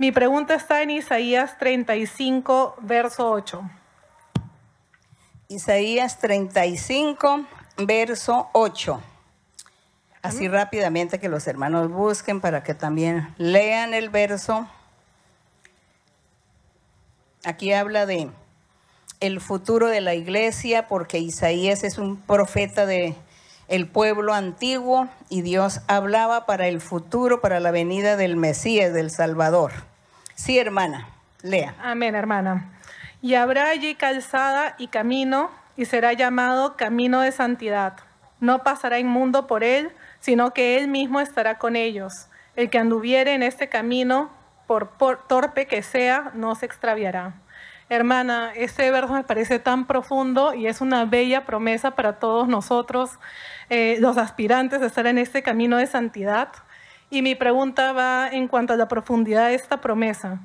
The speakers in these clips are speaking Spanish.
Mi pregunta está en Isaías 35, verso 8. Isaías 35, verso 8. Así rápidamente que los hermanos busquen para que también lean el verso. Aquí habla de el futuro de la iglesia porque Isaías es un profeta de el pueblo antiguo y Dios hablaba para el futuro, para la venida del Mesías, del Salvador. Sí, hermana, lea. Amén, hermana. Y habrá allí calzada y camino, y será llamado camino de santidad. No pasará inmundo por él, sino que él mismo estará con ellos. El que anduviere en este camino, por, torpe que sea, no se extraviará. Hermana, este verso me parece tan profundo y es una bella promesa para todos nosotros, eh, los aspirantes, a estar en este camino de santidad. Y mi pregunta va en cuanto a la profundidad de esta promesa.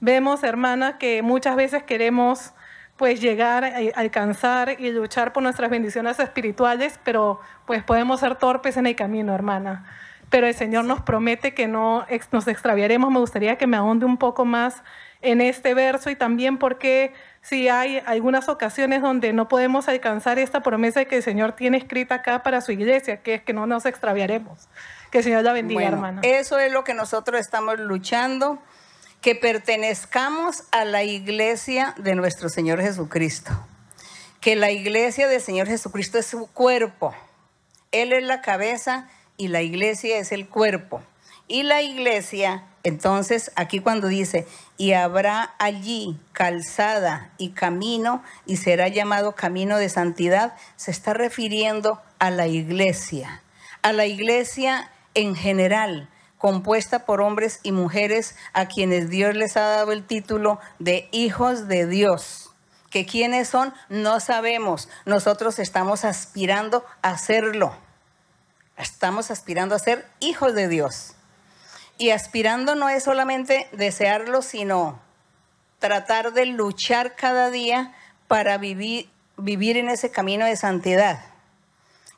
Vemos, hermana, que muchas veces queremos pues llegar, eh, alcanzar y luchar por nuestras bendiciones espirituales, pero pues podemos ser torpes en el camino, hermana pero el Señor nos promete que no nos extraviaremos. Me gustaría que me ahonde un poco más en este verso y también porque si hay algunas ocasiones donde no podemos alcanzar esta promesa que el Señor tiene escrita acá para su iglesia, que es que no nos extraviaremos. Que el Señor la bendiga, bueno, Eso es lo que nosotros estamos luchando, que pertenezcamos a la iglesia de nuestro Señor Jesucristo. Que la iglesia del Señor Jesucristo es su cuerpo. Él es la cabeza y la iglesia es el cuerpo. Y la iglesia, entonces aquí cuando dice, y habrá allí calzada y camino y será llamado camino de santidad, se está refiriendo a la iglesia, a la iglesia en general, compuesta por hombres y mujeres a quienes Dios les ha dado el título de hijos de Dios que quiénes son no sabemos, nosotros estamos aspirando a serlo. Estamos aspirando a ser hijos de Dios. Y aspirando no es solamente desearlo, sino tratar de luchar cada día para vivir, vivir en ese camino de santidad.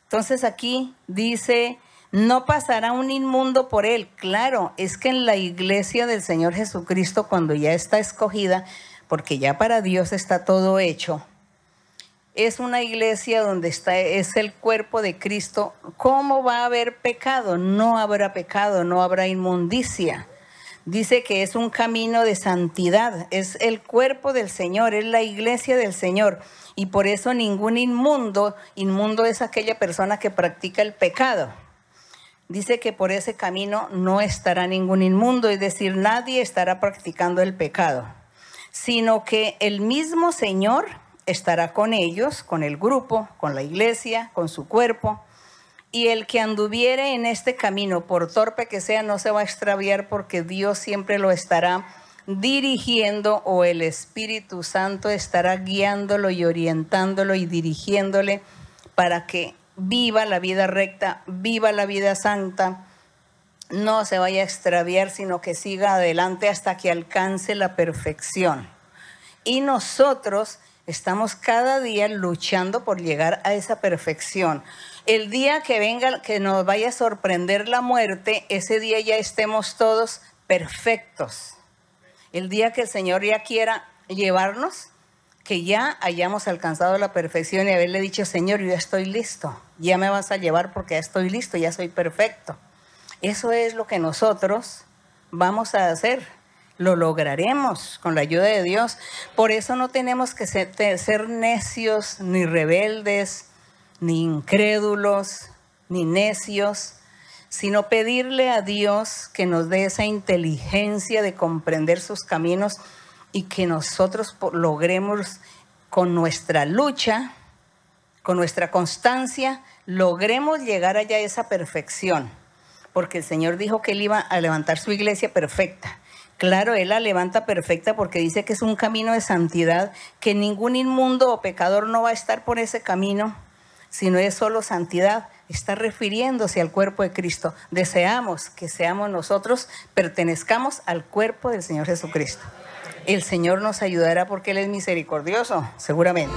Entonces aquí dice, no pasará un inmundo por él. Claro, es que en la iglesia del Señor Jesucristo, cuando ya está escogida, porque ya para Dios está todo hecho, es una iglesia donde está, es el cuerpo de Cristo, ¿cómo va a haber pecado? No habrá pecado, no habrá inmundicia. Dice que es un camino de santidad, es el cuerpo del Señor, es la iglesia del Señor. Y por eso ningún inmundo, inmundo es aquella persona que practica el pecado. Dice que por ese camino no estará ningún inmundo, es decir, nadie estará practicando el pecado, sino que el mismo Señor estará con ellos, con el grupo, con la iglesia, con su cuerpo. Y el que anduviere en este camino, por torpe que sea, no se va a extraviar porque Dios siempre lo estará dirigiendo o el Espíritu Santo estará guiándolo y orientándolo y dirigiéndole para que viva la vida recta, viva la vida santa, no se vaya a extraviar, sino que siga adelante hasta que alcance la perfección. Y nosotros Estamos cada día luchando por llegar a esa perfección. El día que venga, que nos vaya a sorprender la muerte, ese día ya estemos todos perfectos. El día que el Señor ya quiera llevarnos, que ya hayamos alcanzado la perfección y haberle dicho, Señor, yo ya estoy listo, ya me vas a llevar porque ya estoy listo, ya soy perfecto. Eso es lo que nosotros vamos a hacer lo lograremos con la ayuda de Dios. Por eso no tenemos que ser necios, ni rebeldes, ni incrédulos, ni necios, sino pedirle a Dios que nos dé esa inteligencia de comprender sus caminos y que nosotros logremos con nuestra lucha, con nuestra constancia, logremos llegar allá a esa perfección. Porque el Señor dijo que Él iba a levantar su iglesia perfecta. Claro, él la levanta perfecta porque dice que es un camino de santidad, que ningún inmundo o pecador no va a estar por ese camino, sino es solo santidad. Está refiriéndose al cuerpo de Cristo. Deseamos que seamos nosotros, pertenezcamos al cuerpo del Señor Jesucristo. El Señor nos ayudará porque Él es misericordioso, seguramente.